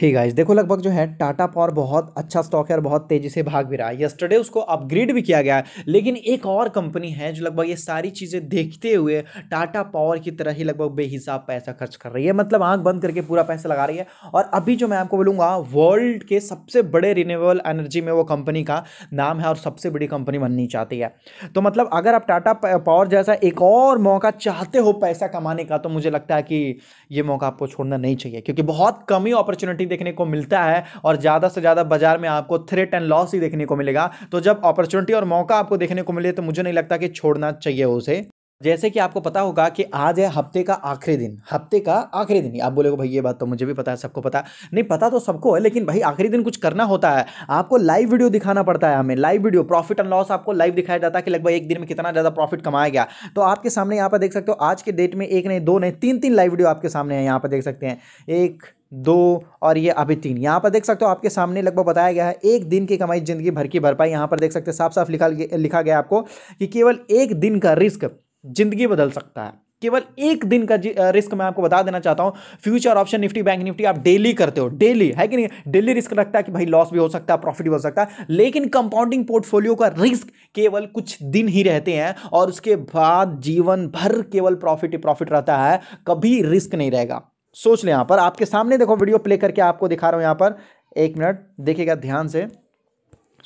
ही hey guys देखो लगभग जो है टाटा पावर बहुत अच्छा स्टॉक है और बहुत तेजी से भाग भी रहा है यस्टरडे उसको अपग्रेड भी किया गया है लेकिन एक और कंपनी है जो लगभग ये सारी चीज़ें देखते हुए टाटा पावर की तरह ही लगभग बेहिसाब पैसा खर्च कर रही है मतलब आंख बंद करके पूरा पैसा लगा रही है और अभी जो मैं आपको बोलूँगा वर्ल्ड के सबसे बड़े रिन्यूएबल एनर्जी में वो कंपनी का नाम है और सबसे बड़ी कंपनी बननी चाहती है तो मतलब अगर आप टाटा पावर जैसा एक और मौका चाहते हो पैसा कमाने का तो मुझे लगता है कि ये मौका आपको छोड़ना नहीं चाहिए क्योंकि बहुत कम ही अपॉर्चुनिटी देखने को मिलता है और ज़्यादा से ज़्यादा बाजार में आपको थ्रेट एंड लॉस ही देखने को मिलेगा तो जब अपॉर्चुनिटी और मौका आपको देखने को मिले तो मुझे नहीं लगता कि छोड़ना चाहिए उसे जैसे कि आपको पता होगा कि आज है हफ्ते का आखिरी दिन हफ्ते का आखिरी दिन आप बोले भाई ये बात तो मुझे भी पता है सबको पता नहीं पता तो सबको है लेकिन भाई आखिरी दिन कुछ करना होता है आपको लाइव वीडियो दिखाना पड़ता है हमें live video profit and loss आपको लाइव दिखाया जाता है कि लगभग एक दिन में कितना ज़्यादा प्रॉफिट कमाया गया तो आपके सामने यहाँ पर देख सकते हो आज के डेट में एक नहीं दो नहीं तीन तीन लाइव वीडियो आपके सामने है यहाँ पर देख सकते हैं एक दो और ये अभी तीन यहाँ पर देख सकते हो आपके सामने लगभग बताया गया है एक दिन की कमाई जिंदगी भर की भरपाई यहाँ पर देख सकते हैं साफ साफ लिखा लिखा गया आपको कि केवल एक दिन का रिस्क जिंदगी बदल सकता है केवल एक दिन का रिस्क मैं आपको बता देना चाहता हूं future option Nifty Bank Nifty आप डेली करते हो डेली है कि नहीं डेली रिस्क लगता है कि भाई लॉस भी हो सकता है प्रॉफिट भी हो सकता है लेकिन कंपाउंडिंग पोर्टफोलियो का रिस्क केवल कुछ दिन ही रहते हैं और उसके बाद जीवन भर केवल प्रॉफिट ही प्रॉफिट रहता है कभी रिस्क नहीं रहेगा सोच लें यहां पर आपके सामने देखो वीडियो प्ले करके आपको दिखा रहा हूं यहां पर एक मिनट देखिएगा ध्यान से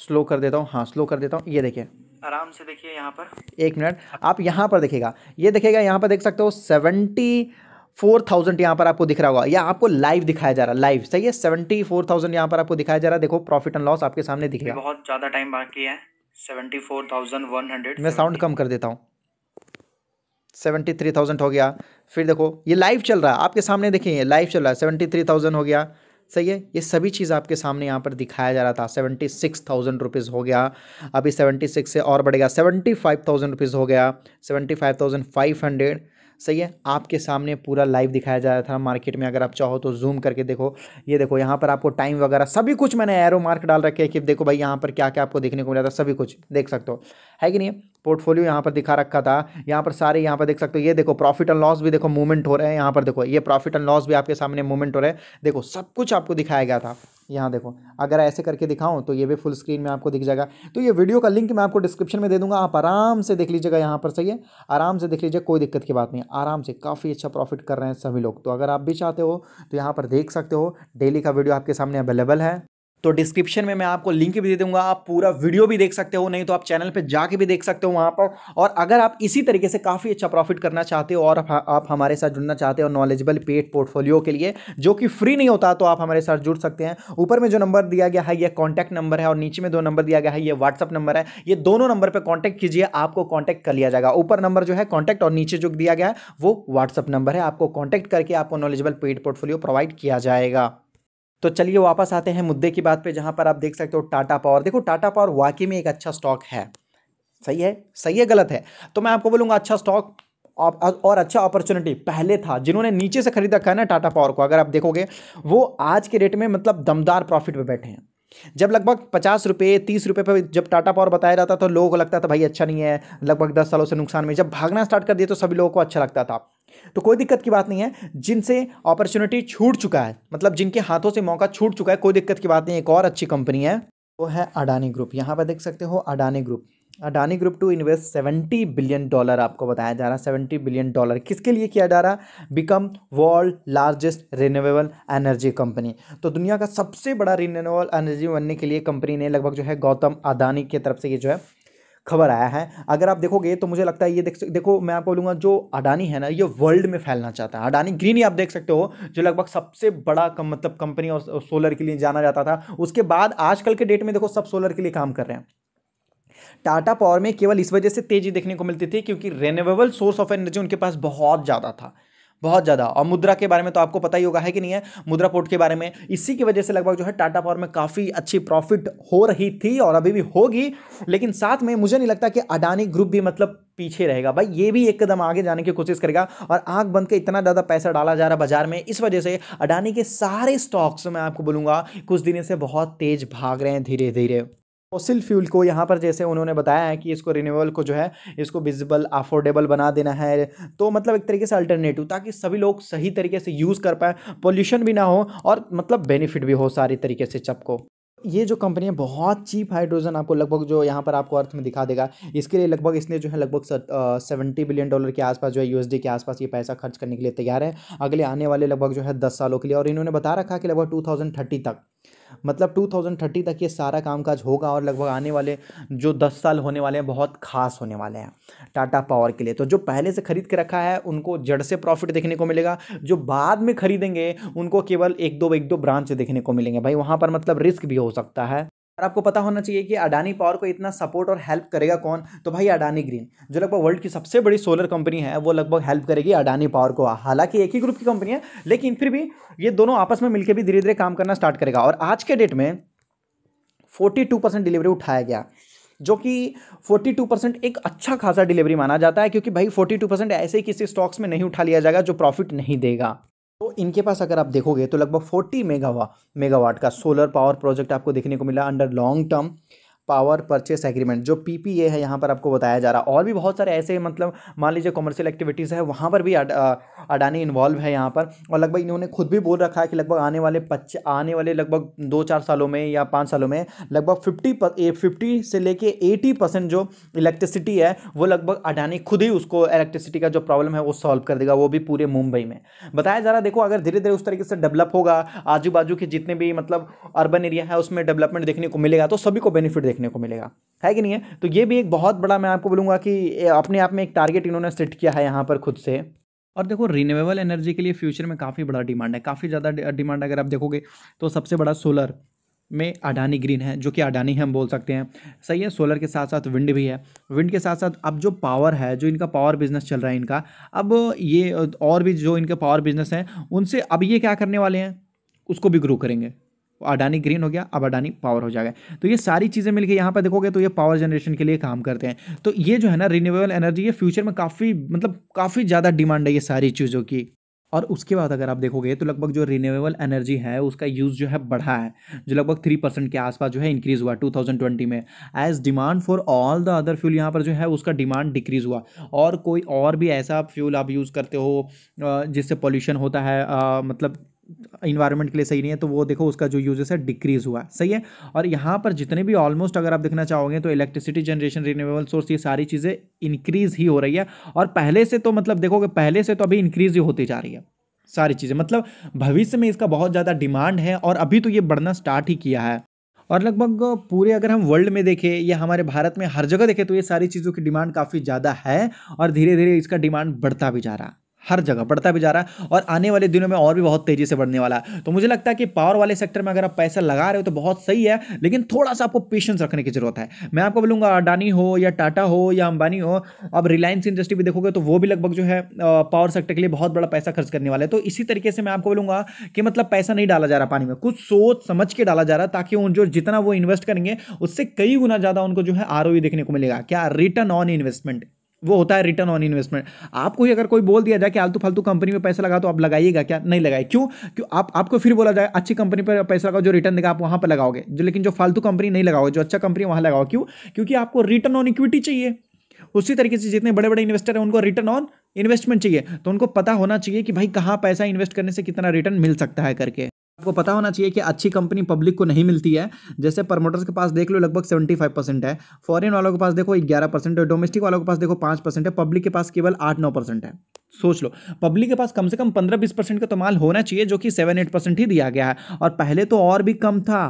स्लो कर देता हूं हाँ स्लो कर देता हूं ये देखिए आराम से देखिए यहाँ पर एक मिनट आप यहाँ पर देखिएगा ये देखिएगा यहाँ पर देख सकते हो सेवेंटी फोर थाउजेंड यहाँ पर आपको दिख रहा होगा या आपको लाइव दिखाया जा रहा है लाइव सही है सेवेंटी फोर थाउजेंड यहाँ पर आपको दिखाया जा रहा है देखो प्रॉफिट एंड लॉस आपके सामने दिखेगा बहुत ज़्यादा टाइम बाकी है seventy four thousand one hundred मैं साउंड कम कर देता हूँ सेवेंटी थ्री थाउजेंड हो गया फिर देखो ये लाइव चल रहा है आपके सामने देखिए लाइव चल रहा है सेवेंटी थ्री थाउजेंड हो गया सही है ये सभी चीज़ आपके सामने यहाँ पर दिखाया जा रहा था सेवेंटी सिक्स थाउजेंड रुपीज़ हो गया अभी सेवेंटी सिक्स से और बढ़ेगा सेवेंटी फाइव थाउजेंड रुपीज़ हो गया seventy five thousand five hundred सही है आपके सामने पूरा लाइव दिखाया जा रहा था मार्केट में अगर आप चाहो तो जूम करके देखो ये देखो यहाँ पर आपको टाइम वगैरह सभी कुछ मैंने एरो मार्क डाल रखे हैं कि देखो भाई यहाँ पर क्या क्या आपको देखने को मिला था सभी कुछ देख सकते हो है कि नहीं पोर्टफोलियो यहाँ पर दिखा रखा था यहाँ पर सारे यहाँ पर देख सकते हो ये देखो प्रॉफिट एंड लॉस भी देखो मूवमेंट हो रहे हैं यहाँ पर देखो ये प्रॉफिट एंड लॉस भी आपके सामने मूवमेंट हो रहे हैं देखो सब कुछ आपको दिखाया गया था यहाँ देखो अगर ऐसे करके दिखाऊं तो ये भी फुल स्क्रीन में आपको दिख जाएगा तो ये वीडियो का लिंक मैं आपको डिस्क्रिप्शन में दे दूंगा आप आराम से देख लीजिएगा यहाँ पर सही है आराम से देख लीजिए कोई दिक्कत की बात नहीं आराम से काफ़ी अच्छा प्रॉफिट कर रहे हैं सभी लोग तो अगर आप भी चाहते हो तो यहाँ पर देख सकते हो डेली का वीडियो आपके सामने अवेलेबल है तो डिस्क्रिप्शन में मैं आपको लिंक भी दे दूंगा आप पूरा वीडियो भी देख सकते हो नहीं तो आप चैनल पे जाके भी देख सकते हो वहाँ पर और अगर आप इसी तरीके से काफ़ी अच्छा प्रॉफिट करना चाहते हो और आप हमारे साथ जुड़ना चाहते हो नॉलेजेबल पेड पोर्टफोलियो के लिए जो कि फ्री नहीं होता तो आप हमारे साथ जुड़ सकते हैं ऊपर में जो नंबर दिया गया है यह कॉन्टैक्ट नंबर है और नीचे में दो नंबर दिया गया है ये व्हाट्सअप नंबर है ये दोनों नंबर पर कॉन्टैक्ट कीजिए आपको कॉन्टैक्ट कर लिया जाएगा ऊपर नंबर जो है कॉन्टैक्ट और नीचे जो दिया गया है वो व्हाट्सअप नंबर है आपको कॉन्टैक्ट करके आपको नॉलेजेबल पेड पोर्टफोलियो प्रोवाइड किया जाएगा तो चलिए वापस आते हैं मुद्दे की बात पे जहाँ पर आप देख सकते हो टाटा पावर देखो टाटा पावर वाकई में एक अच्छा स्टॉक है सही है सही है गलत है तो मैं आपको बोलूँगा अच्छा स्टॉक और अच्छा अपॉर्चुनिटी पहले था जिन्होंने नीचे से खरीदा रखा है ना टाटा पावर को अगर आप देखोगे वो आज के रेट में मतलब दमदार प्रॉफिट पर बैठे हैं जब लगभग पचास रुपये तीस रुपये पर जब टाटा पावर बताया जाता तो लोगों को लगता था भाई अच्छा नहीं है लगभग दस सालों से नुकसान में जब भागना स्टार्ट कर दिया तो सभी लोगों को अच्छा लगता था तो कोई दिक्कत की बात नहीं है जिनसे अपॉर्चुनिटी छूट चुका है मतलब जिनके हाथों से मौका छूट चुका है कोई दिक्कत की बात नहीं एक और अच्छी कंपनी है वो है अडानी ग्रुप यहाँ पर देख सकते हो Adani group Adani group to invest seventy billion dollar आपको बताया जा रहा है सेवेंटी बिलियन डॉलर किसके लिए किया जा रहा become world largest renewable energy company तो दुनिया का सबसे बड़ा रिन्यूएबल एनर्जी बनने के लिए कंपनी ने लगभग जो है गौतम अडानी की तरफ से ये जो है खबर आया है अगर आप देखोगे तो मुझे लगता है ये देख देखो मैं आपको बोलूँगा जो अडानी है ना ये वर्ल्ड में फैलना चाहता है अडानी ग्रीन ही आप देख सकते हो जो लगभग सबसे बड़ा कम, मतलब कंपनी और सोलर के लिए जाना जाता था उसके बाद आजकल के डेट में देखो सब सोलर के लिए काम कर रहे हैं टाटा पावर में केवल इस वजह से तेजी देखने को मिलती थी क्योंकि रेन्यूएबल सोर्स ऑफ एनर्जी उनके पास बहुत ज़्यादा था बहुत ज़्यादा और मुद्रा के बारे में तो आपको पता ही होगा है कि नहीं है मुद्रा पोर्ट के बारे में इसी की वजह से लगभग जो है टाटा पावर में काफ़ी अच्छी प्रॉफिट हो रही थी और अभी भी होगी लेकिन साथ में मुझे नहीं लगता कि अडानी ग्रुप भी मतलब पीछे रहेगा भाई ये भी एक कदम आगे जाने की कोशिश करेगा और आंख बंद के इतना ज़्यादा पैसा डाला जा रहा है बाजार में इस वजह से अडानी के सारे स्टॉक्स मैं आपको बोलूँगा कुछ दिनों से बहुत तेज़ भाग रहे हैं धीरे धीरे फॉसिल फ्यूल को यहाँ पर जैसे उन्होंने बताया है कि इसको रिन्यूएबल को जो है इसको विजिबल अफोर्डेबल बना देना है तो मतलब एक तरीके से अल्टरनेटिव ताकि सभी लोग सही तरीके से यूज़ कर पाए पोल्यूशन भी ना हो और मतलब बेनिफिट भी हो सारी तरीके से सबको ये जो कंपनी है बहुत चीप हाइड्रोजन आपको लगभग जो यहाँ पर आपको अर्थ में दिखा देगा इसके लिए लगभग इसने जो है लगभग सेवेंटी बिलियन डॉलर के आसपास जो है यूएसडी के आसपास ये पैसा खर्च करने के लिए तैयार है अगले आने वाले लगभग जो है दस सालों के लिए और इन्होंने बता रखा कि लगभग टू तक मतलब 2030 तक ये सारा कामकाज होगा और लगभग आने वाले जो 10 साल होने वाले हैं बहुत खास होने वाले हैं टाटा पावर के लिए तो जो पहले से खरीद के रखा है उनको जड़ से प्रॉफिट देखने को मिलेगा जो बाद में खरीदेंगे उनको केवल एक दो एक दो ब्रांच देखने को मिलेंगे भाई वहाँ पर मतलब रिस्क भी हो सकता है और आपको पता होना चाहिए कि अडानी पावर को इतना सपोर्ट और हेल्प करेगा कौन तो भाई अडानी ग्रीन जो लगभग वर्ल्ड की सबसे बड़ी सोलर कंपनी है वो लगभग हेल्प करेगी अडानी पावर को हालांकि एक ही ग्रुप की कंपनी है लेकिन फिर भी ये दोनों आपस में मिलकर भी धीरे धीरे काम करना स्टार्ट करेगा और आज के डेट में फोर्टी टू परसेंट डिलीवरी उठाया गया जो कि 42 परसेंट एक अच्छा खासा डिलीवरी माना जाता है क्योंकि भाई 42 परसेंट ऐसे ही किसी स्टॉक्स में नहीं उठा लिया जाएगा जो प्रॉफिट नहीं देगा तो इनके पास अगर आप देखोगे तो लगभग 40 मेगावाट मेगावाट का सोलर पावर प्रोजेक्ट आपको देखने को मिला under long term power purchase agreement जो पीपीए है यहाँ पर आपको बताया जा रहा और भी बहुत सारे ऐसे मतलब मान लीजिए कॉमर्शियल एक्टिविटीज़ है वहाँ पर भी अडानी इन्वॉल्व है यहाँ पर और लगभग इन्होंने खुद भी बोल रखा है कि लगभग आने वाले पच आने वाले लगभग दो चार सालों में या पाँच सालों में लगभग फिफ्टी फिफ्टी से लेके एटी परसेंट जो इलेक्ट्रिसिटी है वो लगभग अडानी खुद ही उसको इलेक्ट्रिसिटी का जो प्रॉब्लम है वो सॉल्व कर देगा वो भी पूरे मुंबई में बताया जा रहा देखो अगर धीरे धीरे उस तरीके से डेवलप होगा आजू बाजू के जितने भी मतलब अर्बन एरिया है उसमें डेवलपमेंट देखने को मिलेगा तो सभी को बेनिफिट देखने को मिलेगा है कि नहीं है तो ये भी एक बहुत बड़ा मैं आपको बोलूँगा कि अपने आप में एक टारगेट इन्होंने सेट किया है यहाँ पर खुद से और देखो रिन्यूएबल एनर्जी के लिए फ्यूचर में काफ़ी बड़ा डिमांड है काफ़ी ज़्यादा डिमांड अगर आप देखोगे तो सबसे बड़ा सोलर में अडानी ग्रीन है जो कि अडानी हम बोल सकते हैं सही है सोलर के साथ साथ विंड भी है विंड के साथ साथ अब जो पावर है जो इनका पावर बिजनेस चल रहा है इनका अब ये और भी जो इनके पावर बिजनेस हैं उनसे अब ये क्या करने वाले हैं उसको भी ग्रो करेंगे अडानी ग्रीन हो गया अब अडानी पावर हो जाएगा तो ये सारी चीज़ें मिलकर यहाँ पर देखोगे तो ये पावर जनरेशन के लिए काम करते हैं तो ये जो है ना रिन्यूएबल एनर्जी ये फ्यूचर में काफ़ी मतलब काफ़ी ज़्यादा डिमांड है ये सारी चीज़ों की और उसके बाद अगर आप देखोगे तो लगभग जो रिन्यूएबल एनर्जी है उसका यूज़ जो है बढ़ा है जो लगभग थ्री परसेंट के आसपास जो है इंक्रीज़ हुआ 2020 में as demand for all the other fuel यहाँ पर जो है उसका डिमांड डिक्रीज़ हुआ और कोई और भी ऐसा फ्यूल आप यूज़ करते हो जिससे पॉल्यूशन होता है मतलब इन्वायरमेंट के लिए सही नहीं है तो वो देखो उसका जो यूजेस है डिक्रीज हुआ सही है और यहाँ पर जितने भी ऑलमोस्ट अगर आप देखना चाहोगे तो इलेक्ट्रिसिटी जनरेशन रिन्यूएबल सोर्स ये सारी चीज़ें इंक्रीज ही हो रही है और पहले से तो मतलब देखोगे पहले से तो अभी इंक्रीज ही होती जा रही है सारी चीज़ें मतलब भविष्य में इसका बहुत ज़्यादा डिमांड है और अभी तो ये बढ़ना स्टार्ट ही किया है और लगभग पूरे अगर हम वर्ल्ड में देखें या हमारे भारत में हर जगह देखें तो ये सारी चीज़ों की डिमांड काफ़ी ज़्यादा है और धीरे धीरे इसका डिमांड बढ़ता भी जा रहा है हर जगह बढ़ता भी जा रहा है और आने वाले दिनों में और भी बहुत तेजी से बढ़ने वाला है तो मुझे लगता है कि पावर वाले सेक्टर में अगर आप पैसा लगा रहे हो तो बहुत सही है लेकिन थोड़ा सा आपको पेशेंस रखने की जरूरत है मैं आपको बोलूँगा अडानी हो या टाटा हो या अंबानी हो अब रिलायंस इंडस्ट्री भी देखोगे तो वो भी लगभग जो है पावर सेक्टर के लिए बहुत बड़ा पैसा खर्च करने वाला है तो इसी तरीके से मैं आपको बोलूँगा कि मतलब पैसा नहीं डाला जा रहा पानी में कुछ सोच समझ के डाला जा रहा ताकि उन जो जितना वो इन्वेस्ट करेंगे उससे कई गुना ज़्यादा उनको जो है आर e देखने को मिलेगा क्या रिटर्न ऑन इन्वेस्टमेंट वो होता है रिटर्न ऑन इन्वेस्टमेंट आपको ही अगर कोई बोल दिया जाए कि आलतू फालतू कंपनी में पैसा लगा तो आप लगाइएगा क्या नहीं लगाए क्यों क्यों आप आपको फिर बोला जाए अच्छी कंपनी पर पैसा लगाओ जो रिटर्न देगा आप वहाँ पर लगाओगे जो लेकिन जो फालतू कंपनी नहीं लगाओगे जो अच्छा कंपनी वहाँ लगाओ क्यों क्योंकि आपको रिटर्न ऑन इक्विटी चाहिए उसी तरीके से जितने बड़े बड़े इन्वेस्टर हैं उनको रिटर्न ऑन इन्वेस्टमेंट चाहिए तो उनको पता होना चाहिए कि भाई कहाँ पैसा इन्वेस्ट करने से कितना रिटर्न मिल सकता है करके आपको पता होना चाहिए कि अच्छी कंपनी पब्लिक को नहीं मिलती है जैसे प्रमोटर्स के पास देख लो लगभग सेवेंटी फाइव परसेंट है फॉरेन वालों के पास देखो ग्यारह परसेंट है डोमेस्टिक वालों के पास देखो पांच परसेंट है पब्लिक के पास केवल आठ नौ परसेंट है सोच लो पब्लिक के पास कम से कम पंद्रह बीस परसेंट का तो माल होना चाहिए जो कि सेवन एट परसेंट ही दिया गया है और पहले तो और भी कम था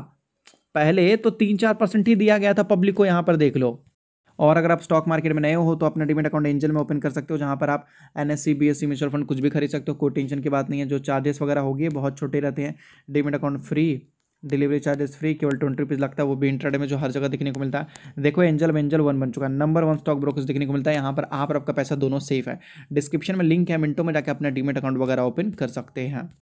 पहले तो तीन चार परसेंट ही दिया गया था पब्लिक को यहाँ पर देख लो और अगर आप स्टॉक मार्केट में नए हो तो अपना डिमेट अकाउंट एंजल में ओपन कर सकते हो जहाँ पर आप N S C B S C mutual fund कुछ भी खरीद सकते हो कोई टेंशन की बात नहीं है जो चार्जेस वगैरह होगी बहुत छोटे रहते हैं demat account free delivery charges free केवल ट्वेंटी रुपीज़ लगता है वो भी इंटरडे में जो हर जगह देखने को मिलता है देखो एंजल में एंजल वन बन चुका है नंबर वन स्टॉक ब्रोकर्स देखने को मिलता है यहाँ पर आप और आपका पैसा दोनों सेफ है डिस्क्रिप्शन में लिंक है मिनटों में जाकर अपना डीमेट अकाउंट वगैरह ओपन कर सकते हैं